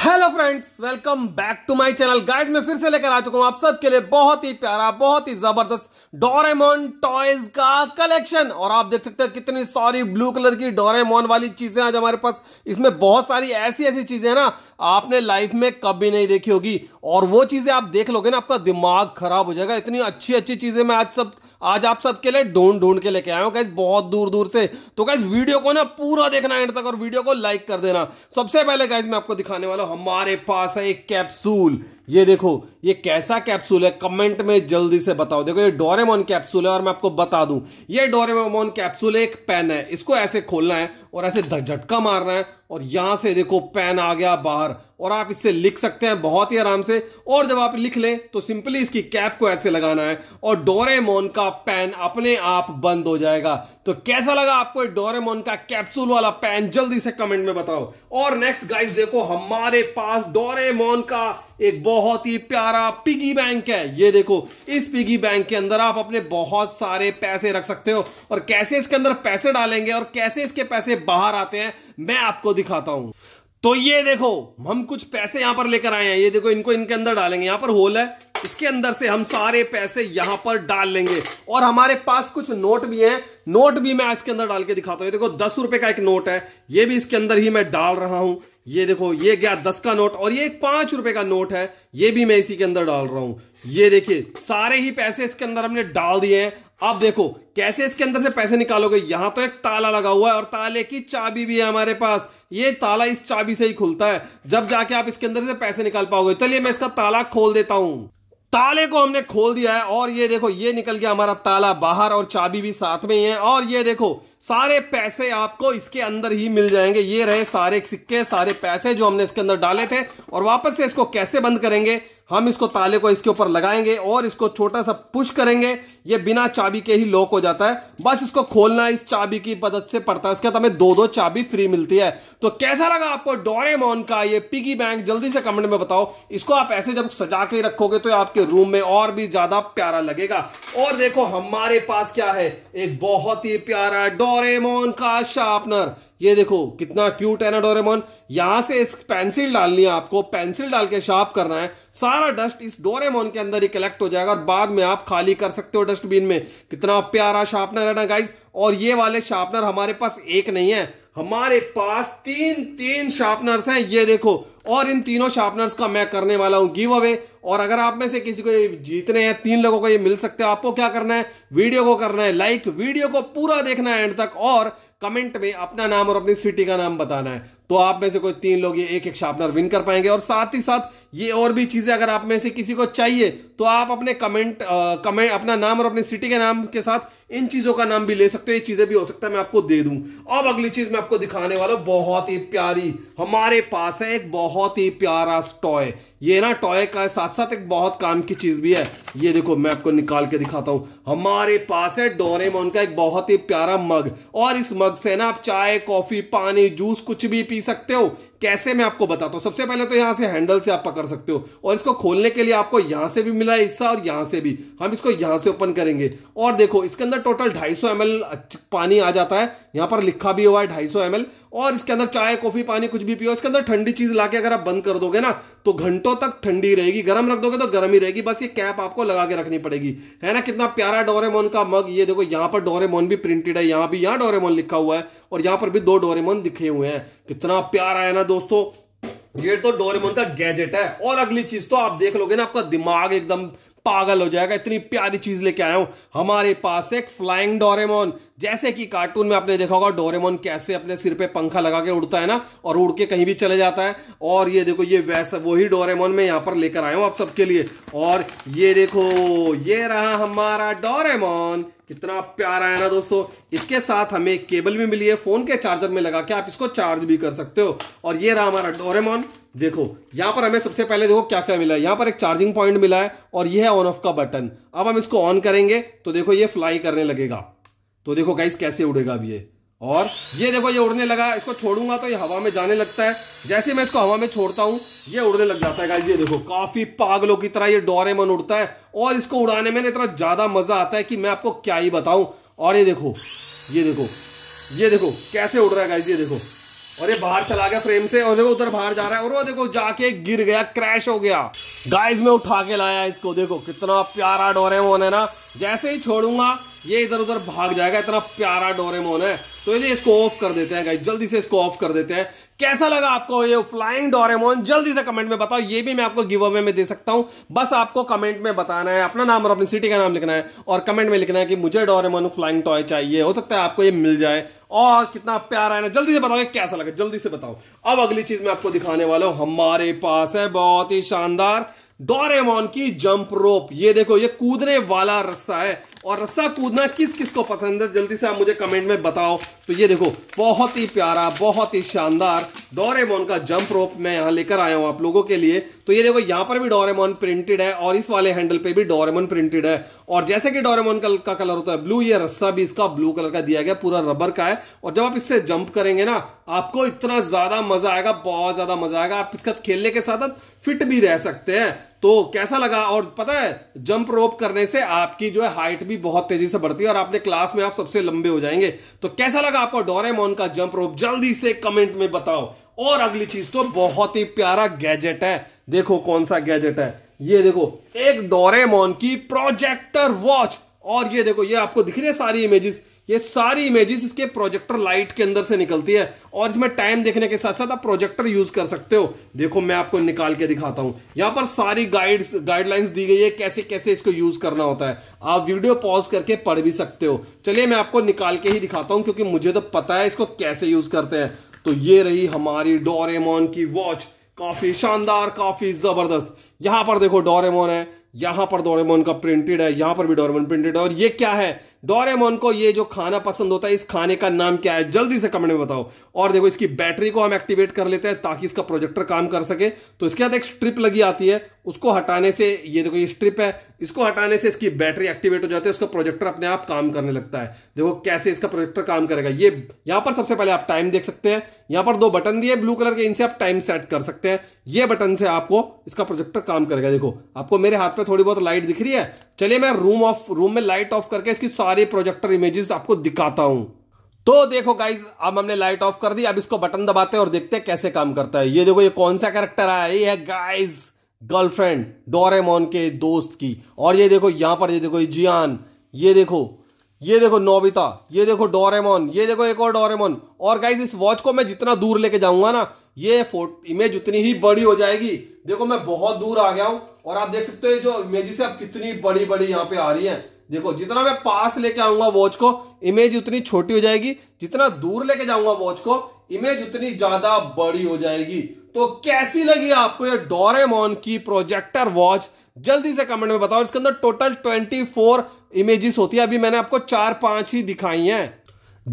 hello friends welcome back to my channel guys मैं फिर से लेकर आ चुका हूं आप सबके लिए बहुत ही प्यारा बहुत ही जबरदस्त डोरेमोन टॉयज का कलेक्शन और आप देख सकते हैं कितनी सारी ब्लू कलर की डोरेमोन वाली चीजें आज हमारे पास इसमें बहुत सारी ऐसी ऐसी चीजें हैं ना आपने लाइफ में कभी नहीं देखी होगी और वो चीजें आप देख लोगे ना आपका दिमाग खराब हो जाएगा इतनी अच्छी अच्छी चीजें मैं आज सब आज आप सबके लिए ढूंढ ढूंढ के लेके आया हूँ कैस बहुत दूर दूर से तो गैस वीडियो को ना पूरा देखना एंड तक और वीडियो को लाइक कर देना सबसे पहले गैस मैं आपको दिखाने वाला हूं हमारे पास है एक कैप्सूल ये देखो ये कैसा कैप्सूल है कमेंट में जल्दी से बताओ देखो ये डोरेमोन कैप्सूल है और मैं आपको बता दूं ये डोरेमोन कैप्सूल एक पेन है इसको ऐसे खोलना है और ऐसे झटका मारना है और यहां से देखो पेन आ गया बाहर और आप इससे लिख सकते हैं बहुत ही आराम से और जब आप लिख लें तो सिंपली इसकी कैप को ऐसे लगाना है और डोरेमोन का पेन अपने आप बंद हो जाएगा तो कैसा लगा आपको डोरेमोन का कैप्सूल वाला पेन जल्दी से कमेंट में बताओ और नेक्स्ट गाइस देखो हमारे पास डोरेमोन का एक बहुत ही प्यारा पिगी बैंक है ये देखो इस पिगी बैंक के अंदर आप अपने बहुत सारे पैसे रख सकते हो और कैसे इसके अंदर पैसे डालेंगे और कैसे इसके पैसे बाहर आते हैं मैं आपको दिखाता हूं तो ये देखो हम कुछ पैसे यहां पर लेकर आए हैं ये देखो इनको इनके अंदर डालेंगे यहां पर होल है इसके अंदर से हम सारे पैसे यहां पर डाल लेंगे और हमारे पास कुछ नोट भी हैं नोट भी मैं इसके अंदर डाल के दिखाता हूं देखो दस रुपए का एक नोट है ये भी इसके अंदर ही मैं डाल रहा हूं ये देखो ये गया दस का नोट और ये एक पांच रुपए का नोट है ये भी मैं इसी के अंदर डाल रहा हूं ये देखिए सारे ही पैसे इसके अंदर हमने डाल दिए हैं अब देखो कैसे इसके अंदर से पैसे निकालोगे यहां तो एक ताला लगा हुआ है और ताले की चाबी भी है हमारे पास ये ताला इस चाबी से ही खुलता है जब जाके आप इसके अंदर से पैसे निकाल पाओगे चलिए मैं इसका ताला खोल देता हूं ताले को हमने खोल दिया है और ये देखो ये निकल गया हमारा ताला बाहर और चाबी भी साथ में ही है और ये देखो सारे पैसे आपको इसके अंदर ही मिल जाएंगे ये रहे सारे सिक्के सारे पैसे जो हमने इसके अंदर डाले थे और वापस से इसको कैसे बंद करेंगे हम इसको ताले को इसके ऊपर लगाएंगे और इसको छोटा सा पुश करेंगे ये बिना चाबी के ही लॉक हो जाता है बस इसको खोलना इस चाबी की मदद से पड़ता है उसके बाद हमें दो दो चाबी फ्री मिलती है तो कैसा लगा आपको डोरे का ये पिगी बैंक जल्दी से कमेंट में बताओ इसको आप ऐसे जब सजा के रखोगे तो आपके रूम में और भी ज्यादा प्यारा लगेगा और देखो हमारे पास क्या है एक बहुत ही प्यारा डोर डोरेमोन का शार्पनर ये देखो कितना क्यूट है ना डोरेमोन यहां से इस पेंसिल डालनी है आपको पेंसिल डाल के शार्प करना है सारा डस्ट इस डोरेमोन के अंदर ही कलेक्ट हो जाएगा और बाद में आप खाली कर सकते हो डस्टबिन में कितना प्यारा शार्पनर है ना गाइज और ये वाले शार्पनर हमारे पास एक नहीं है हमारे पास तीन तीन शार्पनर्स हैं ये देखो और इन तीनों शार्पनर्स का मैं करने वाला हूं गिव अवे और अगर आप में से किसी को ये जीतने हैं तीन लोगों को ये मिल सकते हैं आपको क्या करना है वीडियो को करना है लाइक वीडियो को पूरा देखना है एंड तक और कमेंट में अपना नाम और अपनी सिटी का नाम बताना है तो आप में से कोई तीन लोग ये एक एक शार्पनर विन कर पाएंगे और साथ ही साथ ये और भी चीजें अगर आप में से किसी को चाहिए तो आप अपने कमेंट आ, कमेंट अपना नाम और अपनी सिटी के नाम के साथ इन चीजों का नाम भी ले सकते हो ये चीजें भी हो सकता है मैं आपको दे दूं अब अगली चीज मैं आपको दिखाने वाला हूं बहुत ही प्यारी हमारे पास है एक बहुत ही प्यारा टॉय ये ना टॉय का साथ साथ एक बहुत काम की चीज भी है ये देखो मैं आपको निकाल के दिखाता हूं हमारे पास है डोरेमोन का एक बहुत ही प्यारा मग और इस मग मग से ना आप चाय कॉफी पानी जूस कुछ भी पी सकते हो कैसे मैं आपको बताता हूँ सबसे पहले तो यहाँ से हैंडल से आप पकड़ सकते हो और इसको खोलने के लिए आपको यहाँ से भी मिला है हिस्सा और यहाँ से भी हम इसको यहाँ से ओपन करेंगे और देखो इसके अंदर टोटल 250 सौ पानी आ जाता है यहाँ पर लिखा भी हुआ है ढाई सौ और इसके अंदर चाय कॉफी पानी कुछ भी पियो इसके अंदर ठंडी चीज ला अगर आप बंद कर दोगे ना तो घंटों तक ठंडी रहेगी गर्म रख दोगे तो गर्म ही रहेगी बस ये कैप आपको लगा के रखनी पड़ेगी है ना कितना प्यारा डोरेमोन का मग ये देखो यहाँ पर डोरेमोन भी प्रिंटेड है यहाँ भी यहाँ डोरेमोन लिखा हुआ है और यहाँ पर भी दो डोरेमोन दिखे हुए हैं कितना प्यारा है ना दोस्तों ये तो डोरेमोन का गैजेट है और अगली चीज तो आप देख लोगे ना आपका दिमाग एकदम पागल हो जाएगा इतनी प्यारी चीज लेके आया हूं हमारे पास एक फ्लाइंग डोरेमोन जैसे कि कार्टून में आपने देखा होगा डोरेमोन कैसे अपने सिर पे पंखा लगा के उड़ता है ना और उड़ के कहीं भी चले जाता है और ये देखो ये वैसा वही डोरेमोन में यहां पर लेकर आया हूं आप सबके लिए और ये देखो ये रहा हमारा डोरेमोन कितना प्यारा है ना दोस्तों इसके साथ हमें केबल भी मिली है फोन के चार्जर में लगा के आप इसको चार्ज भी कर सकते हो और ये रहा हमारा डोरेमोन देखो यहां पर हमें सबसे पहले देखो क्या क्या मिला है यहां पर एक चार्जिंग पॉइंट मिला है और ये है ऑन ऑफ का बटन अब हम इसको ऑन करेंगे तो देखो ये फ्लाई करने लगेगा तो देखो गाइस कैसे उड़ेगा अब ये और ये देखो ये उड़ने लगा इसको छोड़ूंगा तो ये हवा में जाने लगता है जैसे मैं इसको हवा में छोड़ता हूँ ये उड़ने लग जाता है ये देखो काफी पागलों की तरह ये डोरे मन उड़ता है और इसको उड़ाने में इतना ज्यादा मजा आता है कि मैं आपको क्या ही बताऊं और ये देखो ये देखो ये देखो कैसे उड़ रहा है ये देखो और ये बाहर चला गया फ्रेम से और देखो उधर बाहर जा रहा है और वो देखो जाके गिर गया क्रैश हो गया गाइस में उठा के लाया इसको देखो कितना प्यारा डोरेमोन है ना जैसे ही छोड़ूंगा ये इधर उधर भाग जाएगा इतना प्यारा डोरेमोन है तो ये इसको ऑफ कर देते हैं गाइस जल्दी से इसको ऑफ कर देते हैं कैसा लगा आपको ये फ्लाइंग डोरेमोन जल्दी से कमेंट में बताओ ये भी मैं आपको गिव अवे में दे सकता हूं बस आपको कमेंट में बताना है अपना नाम और अपनी सिटी का नाम लिखना है और कमेंट में लिखना है कि मुझे डोरेमोन फ्लाइंग टॉय चाहिए हो सकता है आपको ये मिल जाए और कितना प्यारा है ना जल्दी से बताओ कैसा लगा जल्दी से बताओ अब अगली चीज मैं आपको दिखाने वाला हूं हमारे पास है बहुत ही शानदार डोरेमोन की जंप रोप ये देखो ये कूदने वाला रस्सा है और रस्सा कूदना किस किस को पसंद है जल्दी से आप मुझे कमेंट में बताओ तो ये देखो बहुत ही प्यारा बहुत ही शानदार डोरेमोन का जंप रोप मैं यहाँ लेकर आया हूँ आप लोगों के लिए तो ये देखो यहाँ पर भी डोरेमोन प्रिंटेड है और इस वाले हैंडल पे भी डोरेमोन प्रिंटेड है और जैसे कि डोरेमोन कल का कलर होता है ब्लू ये रस्सा भी इसका ब्लू कलर का दिया गया पूरा रबर का है और जब आप इससे जंप करेंगे ना आपको इतना ज्यादा मजा आएगा बहुत ज्यादा मजा आएगा आप इसका खेलने के साथ फिट भी रह सकते हैं तो कैसा लगा और पता है जंप रोप करने से आपकी जो है हाइट भी बहुत तेजी से बढ़ती है और आपने क्लास में आप सबसे लंबे हो जाएंगे तो कैसा लगा आपको डोरेमोन का जंप रोप जल्दी से कमेंट में बताओ और अगली चीज तो बहुत ही प्यारा गैजेट है देखो कौन सा गैजेट है ये देखो एक डोरेमोन की प्रोजेक्टर वॉच और ये देखो ये आपको दिख रही है सारी इमेजेस ये सारी इमेजेस इसके प्रोजेक्टर लाइट के अंदर से निकलती है और इसमें टाइम देखने के साथ साथ आप प्रोजेक्टर यूज कर सकते हो देखो मैं आपको निकाल के दिखाता हूं यहां पर सारी गाइड गाइडलाइंस दी गई है कैसे कैसे इसको यूज करना होता है आप वीडियो पॉज करके पढ़ भी सकते हो चलिए मैं आपको निकाल के ही दिखाता हूं क्योंकि मुझे तो पता है इसको कैसे यूज करते हैं तो ये रही हमारी डोरेमोन की वॉच काफी शानदार काफी जबरदस्त यहां पर देखो डोरेमोन है यहां पर डोरेमोन का प्रिंटेड है यहां पर भी डोरेमोन प्रिंटेड है और ये क्या है डोरेमोन को ये जो खाना पसंद होता है इस खाने का नाम क्या है जल्दी से कमेंट में बताओ और देखो इसकी बैटरी को हम एक्टिवेट कर लेते हैं ताकि इसका प्रोजेक्टर काम कर सके तो इसके बाद एक स्ट्रिप लगी आती है उसको हटाने से ये देखो ये स्ट्रिप है इसको हटाने से इसकी बैटरी एक्टिवेट हो जाती है उसका प्रोजेक्टर अपने आप काम करने लगता है देखो कैसे इसका प्रोजेक्टर काम करेगा ये यहां पर सबसे पहले आप टाइम देख सकते हैं यहां पर दो बटन दिए ब्लू कलर के इनसे आप टाइम सेट कर सकते हैं ये बटन से आपको इसका प्रोजेक्टर काम करेगा देखो आपको मेरे हाथ पे थोड़ी बहुत लाइट दिख रही है चलिए मैं रूम ऑफ रूम में लाइट ऑफ करके इसकी सारी प्रोजेक्टर इमेजेस आपको दिखाता हूं तो देखो गाइज अब हमने लाइट ऑफ कर दी अब इसको बटन दबाते हैं और देखते हैं कैसे काम करता है ये देखो ये कौन सा कैरेक्टर आया ये है गाइज गर्लफ्रेंड डोरेमोन के दोस्त की और ये देखो यहां पर ये देखो ये जियान ये देखो ये देखो नोबिता ये देखो डोरेमोन ये देखो एक और डोरेमोन और गाइज इस वॉच को मैं जितना दूर लेके जाऊंगा ना ये इमेज उतनी ही बड़ी हो जाएगी देखो मैं बहुत दूर आ गया हूं और आप देख सकते हो जो इमेज से अब कितनी बड़ी बड़ी यहाँ पे आ रही है देखो जितना मैं पास लेके आऊंगा वॉच को इमेज उतनी छोटी हो जाएगी जितना दूर लेके जाऊंगा वॉच को इमेज उतनी ज्यादा बड़ी हो जाएगी तो कैसी लगी आपको ये डोरेमोन की प्रोजेक्टर वॉच जल्दी से कमेंट में बताओ इसके अंदर टोटल 24 इमेजेस होती है अभी मैंने आपको चार पांच ही दिखाई हैं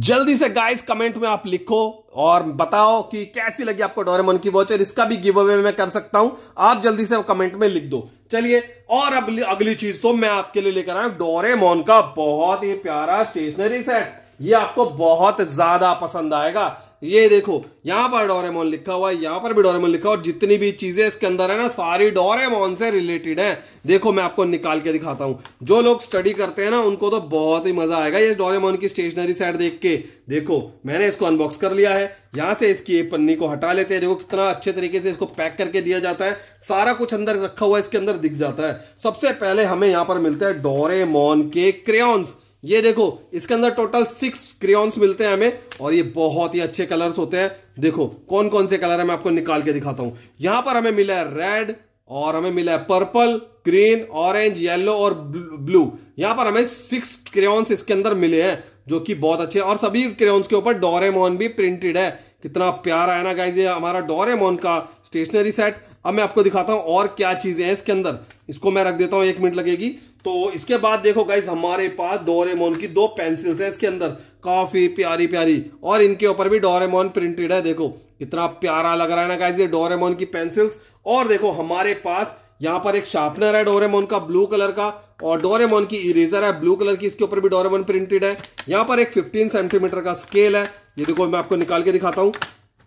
जल्दी से गाइस कमेंट में आप लिखो और बताओ कि कैसी लगी आपको डोरेमोन की वॉचर इसका भी गिव अवे मैं कर सकता हूं आप जल्दी से कमेंट में लिख दो चलिए और अब अगली चीज तो मैं आपके लिए लेकर आया डोरेमोन का बहुत ही प्यारा स्टेशनरी सेट ये आपको बहुत ज्यादा पसंद आएगा ये देखो यहां पर डोरेमोन लिखा हुआ है यहां पर भी डोरेमोन लिखा हुआ और जितनी भी चीजें इसके अंदर है ना सारी डोरेमोन से रिलेटेड है देखो मैं आपको निकाल के दिखाता हूं जो लोग स्टडी करते हैं ना उनको तो बहुत ही मजा आएगा ये डोरेमोन की स्टेशनरी साइड देख के देखो मैंने इसको अनबॉक्स कर लिया है यहां से इसकी पन्नी को हटा लेते हैं देखो कितना अच्छे तरीके से इसको पैक करके दिया जाता है सारा कुछ अंदर रखा हुआ है इसके अंदर दिख जाता है सबसे पहले हमें यहां पर मिलता है डोरेमोन के क्रेयॉन्स ये देखो इसके अंदर टोटल सिक्स क्रियॉन्स मिलते हैं हमें और ये बहुत ही अच्छे कलर्स होते हैं देखो कौन कौन से कलर है मैं आपको निकाल के दिखाता हूं यहां पर हमें मिला है रेड और हमें मिला है पर्पल ग्रीन ऑरेंज येलो और ब्लू यहां पर हमें सिक्स क्रेयॉन्स इसके अंदर मिले हैं जो कि बहुत अच्छे और सभी क्रेयॉन्स के ऊपर डोरेमोन भी प्रिंटेड है कितना प्यारा है ना गाइज ये हमारा डोरेमोन का स्टेशनरी सेट अब मैं आपको दिखाता हूं और क्या चीजें हैं इसके अंदर इसको मैं रख देता हूं एक मिनट लगेगी तो इसके बाद देखो गाइज हमारे पास डोरेमोन की दो पेंसिल्स हैं इसके अंदर काफी प्यारी प्यारी और इनके ऊपर भी डोरेमोन प्रिंटेड है देखो कितना प्यारा लग रहा है ना गाइज ये डोरेमोन की पेंसिल्स और देखो हमारे पास यहां पर एक शार्पनर है डोरेमोन का ब्लू कलर का और डोरेमोन की इरेजर है ब्लू कलर की इसके ऊपर भी डोरेमोन प्रिंटेड है यहाँ पर एक 15 सेंटीमीटर का स्केल है ये देखो मैं आपको निकाल के दिखाता हूँ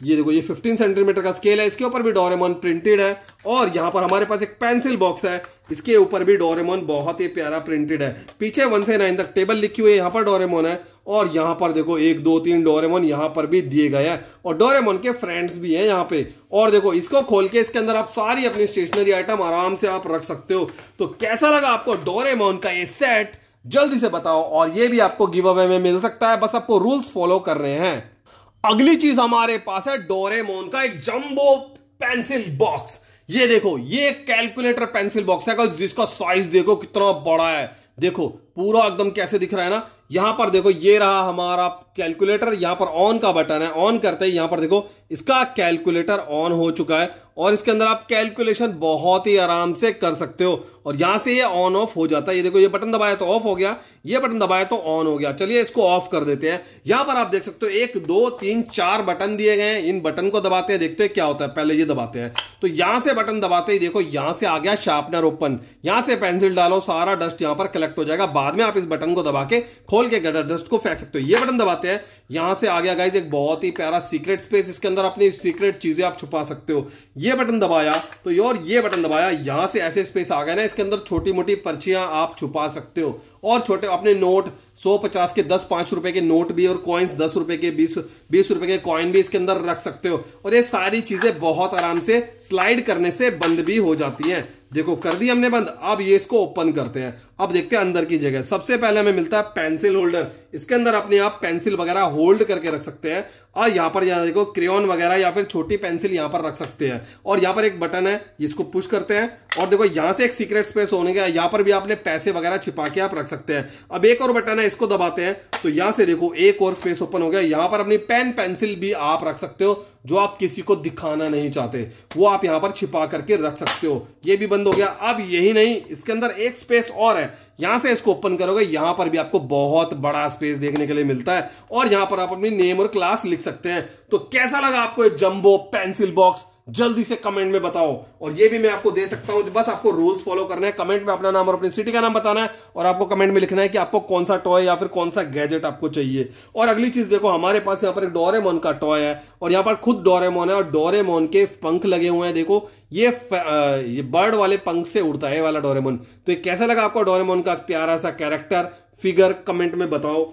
ये देखो ये 15 सेंटीमीटर का स्केल है इसके ऊपर भी डोरेमोन प्रिंटेड है और यहाँ पर हमारे पास एक पेंसिल बॉक्स है इसके ऊपर भी डोरेमोन बहुत ही प्यारा प्रिंटेड है पीछे वन से नाइन तक टेबल लिखी हुई है यहाँ पर डोरेमोन है और यहाँ पर देखो एक दो तीन डोरेमोन यहाँ पर भी दिए गए हैं और डोरेमोन के फ्रेंड्स भी हैं यहाँ पे और देखो इसको खोल के इसके अंदर आप सारी अपनी स्टेशनरी आइटम आराम से आप रख सकते हो तो कैसा लगा आपको डोरेमोन का ये सेट जल्दी से बताओ और ये भी आपको गिव अवे में मिल सकता है बस आपको रूल्स फॉलो कर रहे हैं अगली चीज हमारे पास है डोरेमोन का एक जंबो पेंसिल बॉक्स ये देखो ये कैलकुलेटर पेंसिल बॉक्स है जिसका साइज देखो कितना बड़ा है देखो पूरा एकदम कैसे दिख रहा है ना यहां पर देखो ये रहा हमारा कैलकुलेटर यहां पर ऑन का बटन है ऑन करते ही यहां पर देखो इसका कैलकुलेटर ऑन हो चुका है और इसके अंदर आप कैलकुलेशन बहुत ही आराम से कर सकते हो और यहां से ये ऑन ऑफ हो जाता है ये देखो ये बटन दबाया तो ऑफ हो गया ये बटन दबाया तो ऑन हो गया चलिए इसको ऑफ कर देते हैं यहां पर आप देख सकते हो एक दो तीन चार बटन दिए गए हैं इन बटन को दबाते हैं देखते हैं क्या होता है पहले ये दबाते हैं तो यहां से बटन दबाते ही देखो यहां से आ गया शार्पनर ओपन यहां से पेंसिल डालो सारा डस्ट यहां पर कलेक्ट हो जाएगा बाद में आप इस बटन को दबा के खोल के डस्ट को फेंक सकते हो ये बटन दबाते जाते हैं यहां से आ गया गाइज एक बहुत ही प्यारा सीक्रेट स्पेस इसके अंदर अपनी सीक्रेट चीज़ें आप छुपा सकते हो ये बटन दबाया तो योर ये बटन दबाया यहां से ऐसे स्पेस आ गया ना इसके अंदर छोटी मोटी पर्चियां आप छुपा सकते हो और छोटे अपने नोट सौ पचास के दस पांच रुपए के नोट भी और कॉइन्स दस रुपए के बीस बीस रुपए के कॉइन भी इसके अंदर रख सकते हो और ये सारी चीज़ें बहुत आराम से स्लाइड करने से बंद भी हो जाती हैं देखो कर दी हमने बंद अब ये इसको ओपन करते हैं अब देखते हैं अंदर की जगह सबसे पहले हमें मिलता है पेंसिल होल्डर इसके अंदर अपने आप पेंसिल वगैरह होल्ड करके रख सकते हैं और यहाँ पर यहाँ देखो क्रेन वगैरह या फिर छोटी पेंसिल यहाँ पर रख सकते हैं और यहाँ पर एक बटन है जिसको पुश करते हैं और देखो यहाँ से एक सीक्रेट स्पेस होने का यहाँ पर भी आपने पैसे वगैरह छिपा के आप रख सकते हैं अब एक और बटन है इसको दबाते हैं तो यहाँ से देखो एक और स्पेस ओपन हो गया यहाँ पर अपनी पेन पेंसिल भी आप रख सकते हो जो आप किसी को दिखाना नहीं चाहते वो आप यहाँ पर छिपा करके रख सकते हो ये भी बंद हो गया अब यही नहीं इसके अंदर एक स्पेस और है यहां से इसको ओपन करोगे यहां पर भी आपको बहुत बड़ा स्पेस देखने के लिए मिलता है और यहां पर आप अपनी नेम और क्लास लिख सकते हैं तो कैसा लगा आपको जंबो पेंसिल बॉक्स जल्दी से कमेंट में बताओ और ये भी मैं आपको दे सकता हूं बस आपको रूल्स फॉलो करना है कमेंट में अपना नाम और अपनी सिटी का नाम बताना है और आपको कमेंट में लिखना है कि आपको कौन सा टॉय या फिर कौन सा गैजेट आपको चाहिए और अगली चीज देखो हमारे पास यहाँ पर एक डोरेमोन का टॉय है और यहाँ पर खुद डोरेमोन है और डोरेमोन के पंख लगे हुए हैं देखो ये ये बर्ड वाले पंख से उड़ता है वाला डोरेमोन तो कैसा लगा आपको डोरेमोन का प्यारा सा कैरेक्टर फिगर कमेंट में बताओ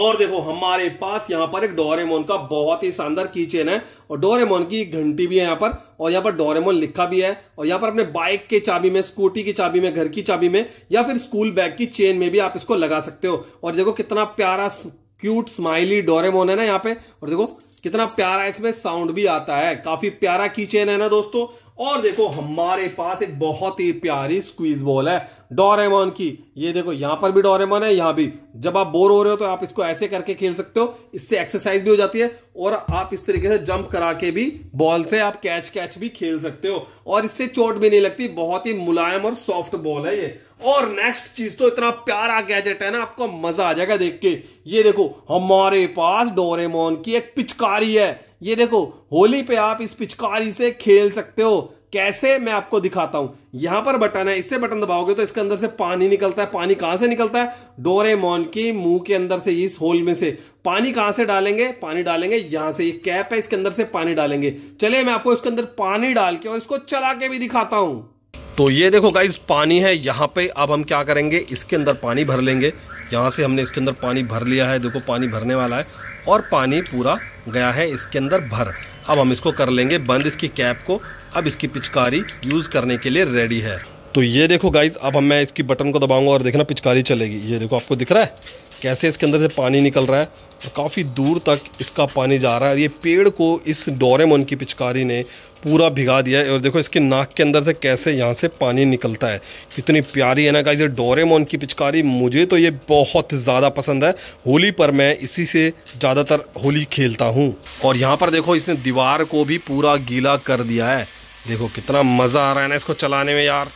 और देखो हमारे पास यहाँ पर एक डोरेमोन का बहुत ही शानदार की चेन है और डोरेमोन की घंटी भी है यहाँ पर और यहाँ पर डोरेमोन लिखा भी है और यहाँ पर अपने बाइक के चाबी में स्कूटी की चाबी में घर की चाबी में या फिर स्कूल बैग की चेन में भी आप इसको लगा सकते हो और देखो कितना प्यारा क्यूट स्माइली डोरेमोन है ना यहाँ पे और देखो कितना प्यारा इसमें साउंड भी आता है काफी प्यारा की चेन है ना दोस्तों और देखो हमारे पास एक बहुत ही प्यारी स्क्वीज बॉल है डोरेमोन की ये देखो यहां पर भी डोरेमोन है यहां भी जब आप बोर हो रहे हो तो आप इसको ऐसे करके खेल सकते हो इससे एक्सरसाइज भी हो जाती है और आप इस तरीके से जंप करा के भी बॉल से आप कैच कैच भी खेल सकते हो और इससे चोट भी नहीं लगती बहुत ही मुलायम और सॉफ्ट बॉल है ये और नेक्स्ट चीज तो इतना प्यारा गैजेट है ना आपको मजा आ जाएगा देख के ये देखो हमारे पास डोरेमोन की एक पिचकारी है ये देखो होली पे आप इस पिचकारी से खेल सकते हो कैसे मैं आपको दिखाता हूं यहां पर बटन है इससे बटन दबाओगे तो इसके अंदर से पानी निकलता है पानी कहां से निकलता है मोन के मुंह के अंदर से इस होल में से पानी कहां से डालेंगे पानी डालेंगे यहां से ये कैप है इसके अंदर से पानी डालेंगे चलिए मैं आपको इसके अंदर पानी डाल के और इसको चला के भी दिखाता हूं तो ये देखो गाइज पानी है यहाँ पे अब हम क्या करेंगे इसके अंदर पानी भर लेंगे यहाँ से हमने इसके अंदर पानी भर लिया है देखो पानी भरने वाला है और पानी पूरा गया है इसके अंदर भर अब हम इसको कर लेंगे बंद इसकी कैप को अब इसकी पिचकारी यूज़ करने के लिए रेडी है तो ये देखो गाइज अब हम मैं इसकी बटन को दबाऊंगा और देखना पिचकारी चलेगी ये देखो आपको दिख रहा है कैसे इसके अंदर से पानी निकल रहा है और काफ़ी दूर तक इसका पानी जा रहा है और ये पेड़ को इस डोरेमोन की पिचकारी ने पूरा भिगा दिया है और देखो इसके नाक के अंदर से कैसे यहाँ से पानी निकलता है कितनी प्यारी है ना गाइज ये डोरेमोन की पिचकारी मुझे तो ये बहुत ज़्यादा पसंद है होली पर मैं इसी से ज़्यादातर होली खेलता हूँ और यहाँ पर देखो इसने दीवार को भी पूरा गीला कर दिया है देखो कितना मज़ा आ रहा है ना इसको चलाने में यार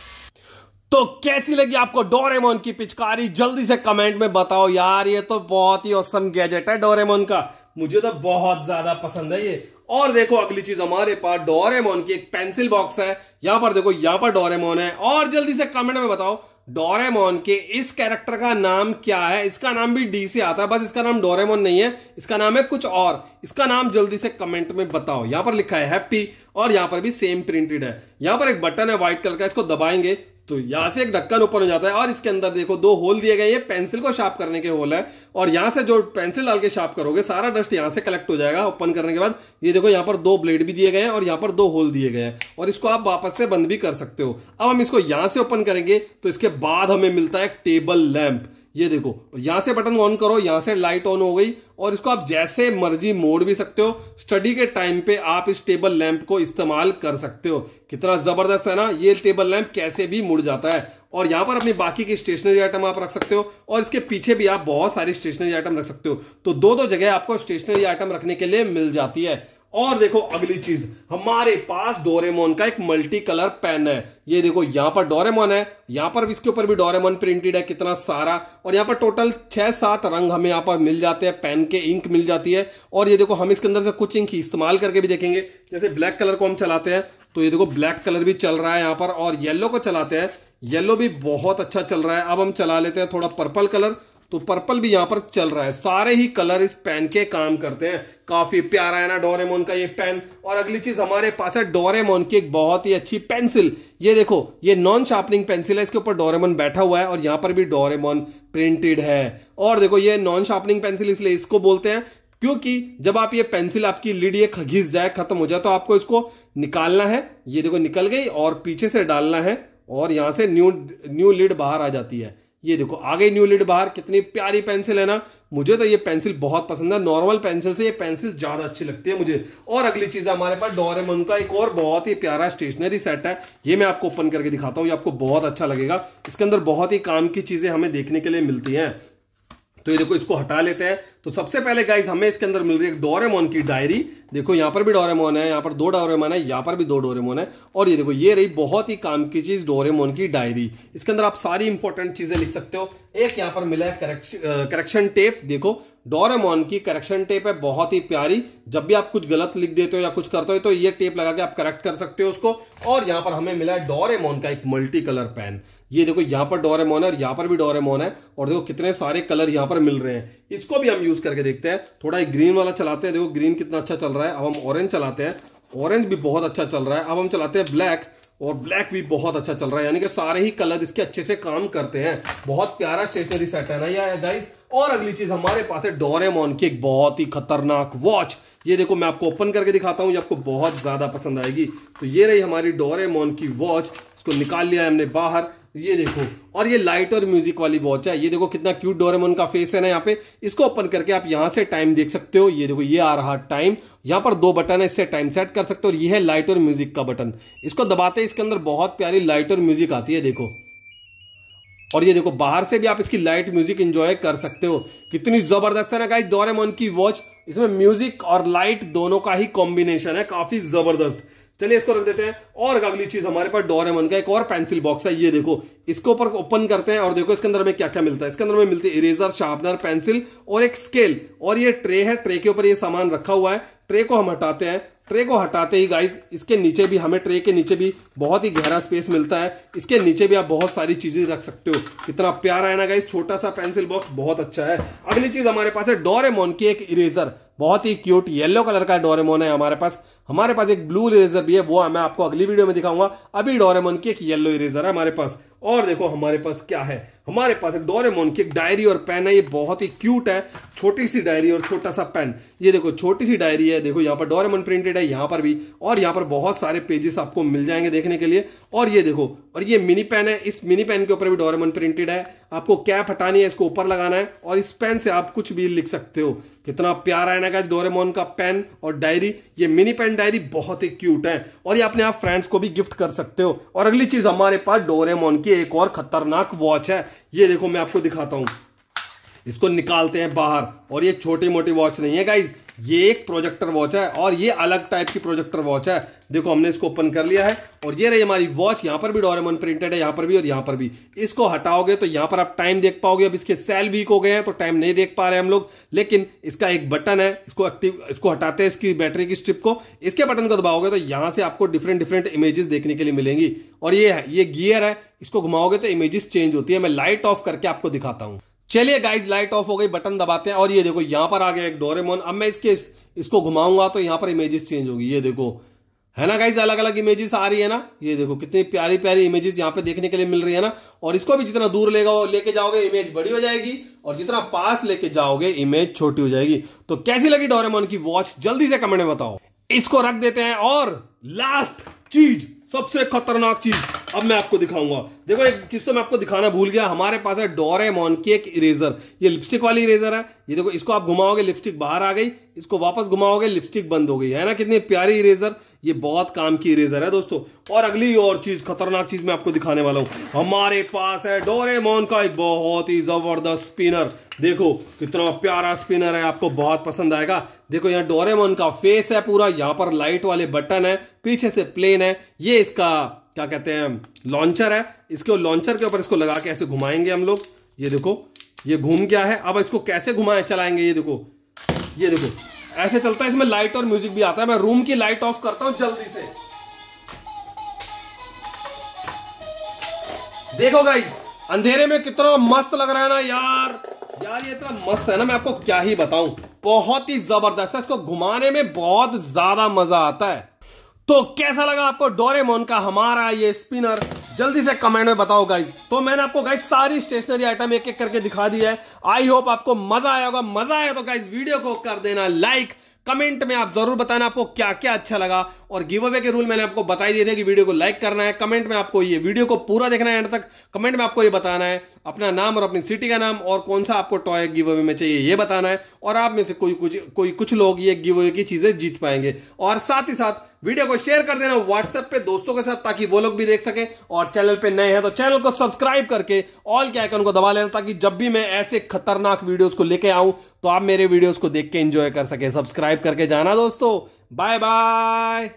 तो कैसी लगी आपको डोरेमोन की पिचकारी जल्दी से कमेंट में बताओ यार ये तो बहुत ही औसम गैजेट है डोरेमोन का मुझे तो बहुत ज्यादा पसंद है ये और देखो अगली चीज हमारे पास डोरेमोन की एक पेंसिल बॉक्स है यहां पर देखो यहां पर डोरेमोन है और जल्दी से कमेंट में बताओ डोरेमोन के इस कैरेक्टर का नाम क्या है इसका नाम भी डी से आता है बस इसका नाम डोरेमोन नहीं है इसका नाम है कुछ और इसका नाम जल्दी से कमेंट में बताओ यहां पर लिखा है हैप्पी और यहां पर भी सेम प्रिंटेड है यहां पर एक बटन है व्हाइट कलर का इसको दबाएंगे तो यहां से एक ढक्कन ओपन हो जाता है और इसके अंदर देखो दो होल दिए गए ये पेंसिल को शार्प करने के होल है और यहां से जो पेंसिल डाल के शार्प करोगे सारा डस्ट यहां से कलेक्ट हो जाएगा ओपन करने के बाद ये देखो यहां पर दो ब्लेड भी दिए गए हैं और यहां पर दो होल दिए गए हैं और इसको आप वापस से बंद भी कर सकते हो अब हम इसको यहां से ओपन करेंगे तो इसके बाद हमें मिलता है टेबल लैंप ये देखो यहां से बटन ऑन करो यहां से लाइट ऑन हो गई और इसको आप जैसे मर्जी मोड़ भी सकते हो स्टडी के टाइम पे आप इस टेबल लैंप को इस्तेमाल कर सकते हो कितना जबरदस्त है ना ये टेबल लैंप कैसे भी मुड़ जाता है और यहां पर अपनी बाकी की स्टेशनरी आइटम आप रख सकते हो और इसके पीछे भी आप बहुत सारी स्टेशनरी आइटम रख सकते हो तो दो दो जगह आपको स्टेशनरी आइटम रखने के लिए मिल जाती है और देखो अगली चीज हमारे पास डोरेमोन का एक मल्टी कलर पेन है ये देखो यहां पर डोरेमोन है यहां पर इसके ऊपर भी डोरेमोन प्रिंटेड है कितना सारा और यहां पर टोटल छह सात रंग हमें यहां पर मिल जाते हैं पेन के इंक मिल जाती है और ये देखो हम इसके अंदर से कुछ इंक इस्तेमाल करके भी देखेंगे जैसे ब्लैक कलर को हम चलाते हैं तो ये देखो ब्लैक कलर भी चल रहा है यहां पर और येल्लो को चलाते हैं येलो भी बहुत अच्छा चल रहा है अब हम चला लेते हैं थोड़ा पर्पल कलर तो पर्पल भी यहां पर चल रहा है सारे ही कलर इस पेन के काम करते हैं काफी प्यारा है ना डोरेमोन का ये पेन और अगली चीज हमारे पास है डोरेमोन की एक बहुत ही अच्छी पेंसिल ये देखो ये नॉन शार्पनिंग पेंसिल है इसके ऊपर डोरेमोन बैठा हुआ है और यहां पर भी डोरेमोन प्रिंटेड है और देखो ये नॉन शार्पनिंग पेंसिल इसलिए इसको बोलते हैं क्योंकि जब आप ये पेंसिल आपकी लीड ये घिस जाए खत्म हो जाए तो आपको इसको निकालना है ये देखो निकल गई और पीछे से डालना है और यहां से न्यू न्यू लीड बाहर आ जाती है ये देखो आ गई न्यू लिड बाहर कितनी प्यारी पेंसिल है ना मुझे तो ये पेंसिल बहुत पसंद है नॉर्मल पेंसिल से ये पेंसिल ज़्यादा अच्छी लगती है मुझे और अगली चीज़ हमारे पास डोरेमोन का एक और बहुत ही प्यारा स्टेशनरी सेट है ये मैं आपको ओपन करके दिखाता हूँ ये आपको बहुत अच्छा लगेगा इसके अंदर बहुत ही काम की चीज़ें हमें देखने के लिए मिलती हैं तो ये देखो इसको हटा लेते हैं तो सबसे पहले गाइस हमें इसके अंदर मिल रही है डोरेमोन की डायरी देखो यहाँ पर भी डोरेमोन है यहाँ पर दो डोरेमोन है यहाँ पर भी दो डोरेमोन है और ये देखो ये रही बहुत ही काम की चीज़ डोरेमोन की डायरी इसके अंदर आप सारी इंपॉर्टेंट चीज़ें लिख सकते हो एक यहाँ पर मिला है करेक्शन टेप देखो डोरेमोन की करेक्शन टेप है बहुत ही प्यारी जब भी आप कुछ गलत लिख देते हो या कुछ करते हो तो ये टेप लगा के आप करेक्ट कर सकते हो उसको और यहाँ पर हमें मिला है डोरेमोन का एक मल्टी कलर पेन ये देखो यहाँ पर डोरेमोन है और यहां पर भी डोरेमोन है और देखो कितने सारे कलर यहाँ पर मिल रहे हैं इसको भी हम यूज करके देखते हैं थोड़ा एक ग्रीन वाला चलाते हैं देखो ग्रीन कितना अच्छा चल रहा है अब हम ऑरेंज चलाते हैं ऑरेंज भी बहुत अच्छा चल रहा है अब हम चलाते हैं ब्लैक और ब्लैक भी बहुत अच्छा चल रहा है यानी कि सारे ही कलर इसके अच्छे से काम करते हैं बहुत प्यारा स्टेशनरी सेट है ना यार गाइस और अगली चीज हमारे पास है डोरेमोन की एक बहुत ही खतरनाक वॉच ये देखो मैं आपको ओपन करके दिखाता हूँ ये आपको बहुत ज्यादा पसंद आएगी तो ये रही हमारी डोरेमोन की वॉच इसको निकाल लिया है हमने बाहर ये देखो और ये लाइट और म्यूजिक वाली वॉच है ये देखो कितना क्यूट डोरेमोन का फेस है ना यहाँ पे इसको ओपन करके आप यहाँ से टाइम देख सकते हो ये देखो ये आ रहा टाइम यहाँ पर दो बटन है इससे टाइम सेट कर सकते हो और ये है लाइट और म्यूजिक का बटन इसको दबाते इसके अंदर बहुत प्यारी लाइट और म्यूजिक आती है देखो और ये देखो बाहर से भी आप इसकी लाइट म्यूजिक एंजॉय कर सकते हो कितनी जबरदस्त है ना गाइस डोरेमोन की वॉच इसमें म्यूजिक और लाइट दोनों का ही कॉम्बिनेशन है काफी जबरदस्त चलिए इसको रख देते हैं और अगली चीज हमारे पास डोरेमोन का एक और पेंसिल बॉक्स है ये देखो इसके ऊपर ओपन करते हैं और देखो इसके अंदर में क्या क्या मिलता है इसके अंदर में मिलती है इरेजर शार्पनर पेंसिल और एक स्केल और ये ट्रे है ट्रे के ऊपर ये सामान रखा हुआ है ट्रे को हम हटाते हैं ट्रे को हटाते ही गाइज इसके नीचे भी हमें ट्रे के नीचे भी बहुत ही गहरा स्पेस मिलता है इसके नीचे भी आप बहुत सारी चीजें रख सकते हो कितना प्यारा है ना गाइज छोटा सा पेंसिल बॉक्स बहुत अच्छा है अगली चीज हमारे पास है डोरेमोन की एक इरेजर बहुत ही क्यूट येलो कलर का डोरेमोन है हमारे पास हमारे पास एक ब्लू इरेजर भी है वो मैं आपको अगली वीडियो में दिखाऊंगा अभी डोरेमोन की एक येलो इरेजर है हमारे पास और देखो हमारे पास क्या है हमारे पास एक डोरेमोन की एक डायरी और पेन है ये बहुत ही क्यूट है छोटी सी डायरी और छोटा सा पेन ये देखो छोटी सी डायरी है देखो यहाँ पर डोरेमोन प्रिंटेड है यहाँ पर भी और यहाँ पर बहुत सारे पेजेस आपको मिल जाएंगे देखने के लिए और ये देखो और ये मिनी पेन है इस मिनी पेन के ऊपर भी डोरेमोन प्रिंटेड है आपको कैप हटानी है इसको ऊपर लगाना है और इस पेन से आप कुछ भी लिख सकते हो कितना प्यारा है ना डोरेमोन का पेन और डायरी ये मिनी पेन रोमन डायरी बहुत ही क्यूट है और ये अपने आप फ्रेंड्स को भी गिफ्ट कर सकते हो और अगली चीज हमारे पास डोरेमोन की एक और खतरनाक वॉच है ये देखो मैं आपको दिखाता हूं इसको निकालते हैं बाहर और ये छोटी मोटी वॉच नहीं है गाइज ये एक प्रोजेक्टर वॉच है और ये अलग टाइप की प्रोजेक्टर वॉच है देखो हमने इसको ओपन कर लिया है और ये रही हमारी वॉच यहां पर भी डोरेमन प्रिंटेड है यहां पर भी और यहां पर भी इसको हटाओगे तो यहां पर आप टाइम देख पाओगे अब इसके सेल वीक हो गए हैं तो टाइम नहीं देख पा रहे हम लोग लेकिन इसका एक बटन है इसको एक्टिव इसको हटाते हैं इसकी बैटरी की स्ट्रिप को इसके बटन को दबाओगे तो यहां से आपको डिफरेंट डिफरेंट इमेजेस देखने के लिए मिलेंगी और ये है ये गियर है इसको घुमाओगे तो इमेजेस चेंज होती है मैं लाइट ऑफ करके आपको दिखाता हूँ चलिए गाइज लाइट ऑफ हो गई बटन दबाते हैं और ये देखो यहां पर आ गया एक डोरेमोन अब मैं इसके इस, इसको घुमाऊंगा तो यहां पर इमेजेस चेंज होगी ये देखो है ना गाइज अलग अलग इमेजेस आ रही है ना ये देखो कितनी प्यारी प्यारी इमेजेस यहाँ पे देखने के लिए मिल रही है ना और इसको भी जितना दूर लेगा लेके जाओगे इमेज बड़ी हो जाएगी और जितना पास लेके जाओगे इमेज छोटी हो जाएगी तो कैसी लगी डोरेमोन की वॉच जल्दी से कमेंट में बताओ इसको रख देते हैं और लास्ट चीज सबसे खतरनाक चीज अब मैं आपको दिखाऊंगा देखो एक चीज तो मैं आपको दिखाना भूल गया हमारे पास है डोरेमोन की एक इरेजर ये लिपस्टिक वाली इरेजर है ये देखो इसको आप घुमाओगे लिपस्टिक बाहर आ गई इसको वापस घुमाओगे लिपस्टिक बंद हो गई है ना कितनी प्यारी इरेजर ये बहुत काम की इरेजर है दोस्तों और अगली और चीज खतरनाक चीज मैं आपको दिखाने वाला हूं हमारे पास है डोरेमोन का एक बहुत ही जबरदस्त स्पिनर देखो कितना प्यारा स्पिनर है आपको बहुत पसंद आएगा देखो यहाँ डोरेमोन का फेस है पूरा यहाँ पर लाइट वाले बटन है पीछे से प्लेन है ये इसका क्या कहते हैं लॉन्चर है इसको लॉन्चर के ऊपर इसको लगा के ऐसे घुमाएंगे हम लोग ये देखो ये घूम गया है अब इसको कैसे घुमाए चलाएंगे ये देखो ये देखो ऐसे चलता है इसमें लाइट और म्यूजिक भी आता है मैं रूम की लाइट ऑफ करता हूं जल्दी से देखो गाइज अंधेरे में कितना मस्त लग रहा है ना यार यार ये इतना मस्त है ना मैं आपको क्या ही बताऊं बहुत ही जबरदस्त है इसको घुमाने में बहुत ज्यादा मजा आता है तो कैसा लगा आपको डोरेमोन का हमारा ये स्पिनर जल्दी से कमेंट में बताओ गाइज तो मैंने आपको गाइज सारी स्टेशनरी आइटम एक एक करके दिखा दी है आई होप आपको मजा आया होगा मजा आया तो गाइज वीडियो को कर देना लाइक कमेंट में आप जरूर बताना आपको क्या क्या अच्छा लगा और गिव अवे के रूल मैंने आपको बताई दिए थे कि वीडियो को लाइक करना है कमेंट में आपको ये वीडियो को पूरा देखना है एंड तक कमेंट में आपको ये बताना है अपना नाम और अपनी सिटी का नाम और कौन सा आपको टॉय गिव अवे में चाहिए ये बताना है और आप में से कोई कुछ कोई कुछ लोग ये गिव अवे की चीजें जीत पाएंगे और साथ ही साथ वीडियो को शेयर कर देना व्हाट्सएप पे दोस्तों के साथ ताकि वो लोग भी देख सके और चैनल पे नए हैं तो चैनल को सब्सक्राइब करके ऑल के आइकन को दबा लेना ताकि जब भी मैं ऐसे खतरनाक वीडियोस को लेके आऊं तो आप मेरे वीडियोस को देख के एंजॉय कर सके सब्सक्राइब करके जाना दोस्तों बाय बाय